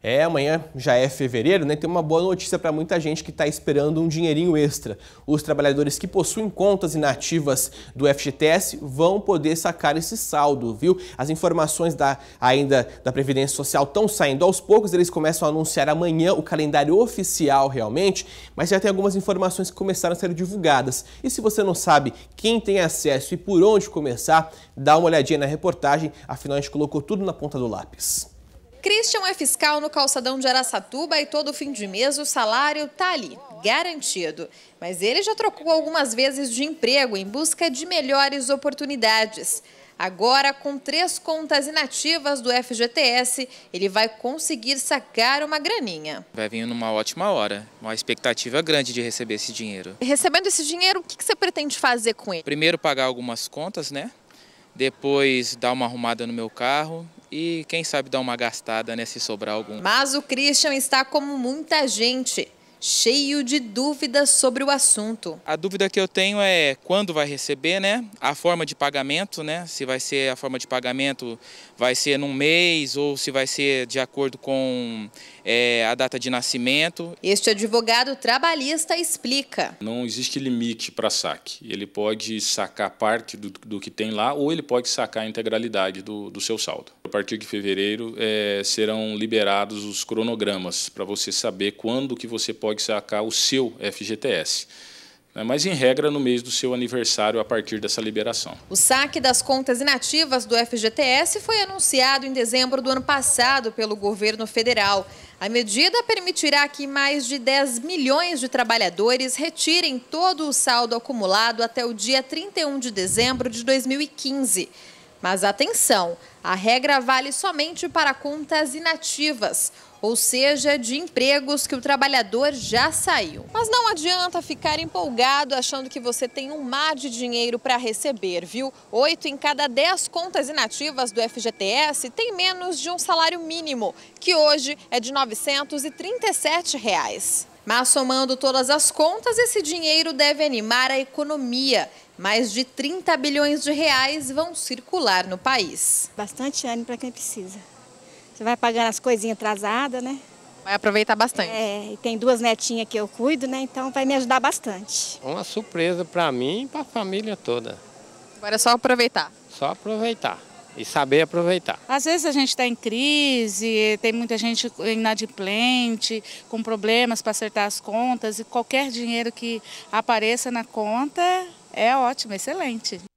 É, amanhã já é fevereiro, né? Tem uma boa notícia para muita gente que está esperando um dinheirinho extra. Os trabalhadores que possuem contas inativas do FGTS vão poder sacar esse saldo, viu? As informações da ainda da Previdência Social estão saindo aos poucos, eles começam a anunciar amanhã o calendário oficial realmente, mas já tem algumas informações que começaram a ser divulgadas. E se você não sabe quem tem acesso e por onde começar, dá uma olhadinha na reportagem, afinal a gente colocou tudo na ponta do lápis. Christian é fiscal no calçadão de Araçatuba e todo fim de mês o salário tá ali, garantido. Mas ele já trocou algumas vezes de emprego em busca de melhores oportunidades. Agora, com três contas inativas do FGTS, ele vai conseguir sacar uma graninha. Vai vir numa ótima hora, uma expectativa grande de receber esse dinheiro. Recebendo esse dinheiro, o que você pretende fazer com ele? Primeiro pagar algumas contas, né? depois dar uma arrumada no meu carro e quem sabe dar uma gastada, né, se sobrar algum. Mas o Christian está como muita gente, cheio de dúvidas sobre o assunto. A dúvida que eu tenho é quando vai receber, né? A forma de pagamento, né? Se vai ser a forma de pagamento, vai ser num mês ou se vai ser de acordo com é, a data de nascimento. Este advogado trabalhista explica. Não existe limite para saque. Ele pode sacar parte do, do, que tem lá ou ele pode sacar a integralidade do, do seu saldo. A partir de fevereiro é, serão liberados os cronogramas para você saber quando que você pode pode sacar o seu FGTS né? mas em regra no mês do seu aniversário a partir dessa liberação. O saque das contas inativas do FGTS foi anunciado em dezembro do ano passado pelo governo federal. A medida permitirá que mais de 10 milhões de trabalhadores retirem todo o saldo acumulado até o dia 31 de dezembro de 2015. Mas atenção, a regra vale somente para contas inativas, ou seja, de empregos que o trabalhador já saiu. Mas não adianta ficar empolgado achando que você tem um mar de dinheiro para receber, viu? Oito em cada dez contas inativas do FGTS tem menos de um salário mínimo, que hoje é de R$ 937. Reais. Mas somando todas as contas, esse dinheiro deve animar a economia. Mais de 30 bilhões de reais vão circular no país. Bastante ânimo para quem precisa. Você vai pagando as coisinhas atrasadas, né? Vai aproveitar bastante. É, e tem duas netinhas que eu cuido, né? Então vai me ajudar bastante. Uma surpresa para mim e para a família toda. Agora é só aproveitar. Só aproveitar e saber aproveitar. Às vezes a gente está em crise, tem muita gente inadimplente, com problemas para acertar as contas e qualquer dinheiro que apareça na conta é ótimo, excelente.